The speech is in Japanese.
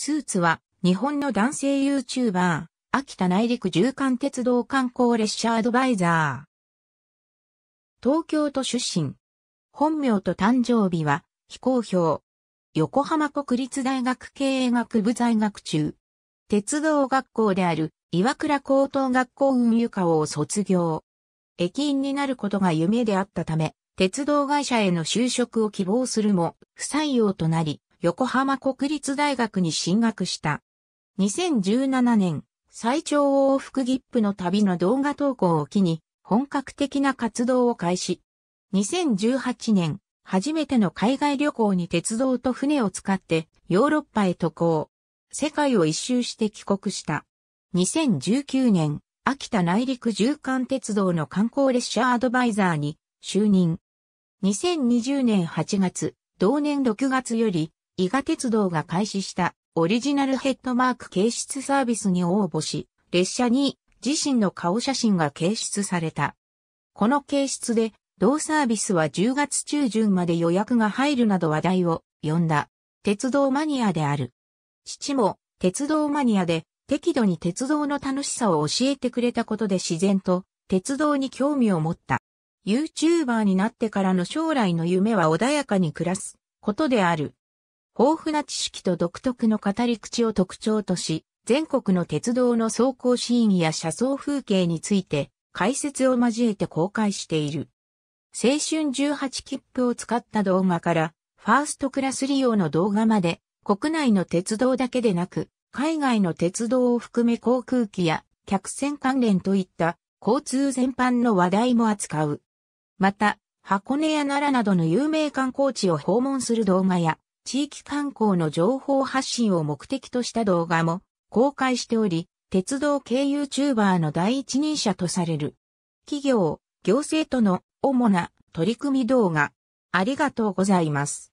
スーツは日本の男性 YouTuber、秋田内陸縦貫鉄道観光列車アドバイザー。東京都出身。本名と誕生日は非公表。横浜国立大学経営学部在学中。鉄道学校である岩倉高等学校運輸科を卒業。駅員になることが夢であったため、鉄道会社への就職を希望するも不採用となり、横浜国立大学に進学した。2017年、最長往復ギップの旅の動画投稿を機に、本格的な活動を開始。2018年、初めての海外旅行に鉄道と船を使ってヨーロッパへ渡航。世界を一周して帰国した。2019年、秋田内陸縦貫鉄道の観光列車アドバイザーに就任。2020年8月、同年6月より伊賀鉄道が開始したオリジナルヘッドマーク掲出サービスに応募し、列車に自身の顔写真が掲出された。この掲出で、同サービスは10月中旬まで予約が入るなど話題を呼んだ、鉄道マニアである。父も鉄道マニアで、適度に鉄道の楽しさを教えてくれたことで自然と鉄道に興味を持った。YouTuber になってからの将来の夢は穏やかに暮らすことである豊富な知識と独特の語り口を特徴とし、全国の鉄道の走行シーンや車窓風景について解説を交えて公開している。青春18切符を使った動画から、ファーストクラス利用の動画まで、国内の鉄道だけでなく、海外の鉄道を含め航空機や客船関連といった交通全般の話題も扱う。また、箱根や奈良などの有名観光地を訪問する動画や、地域観光の情報発信を目的とした動画も公開しており、鉄道系 YouTuber の第一人者とされる。企業、行政との主な取り組み動画。ありがとうございます。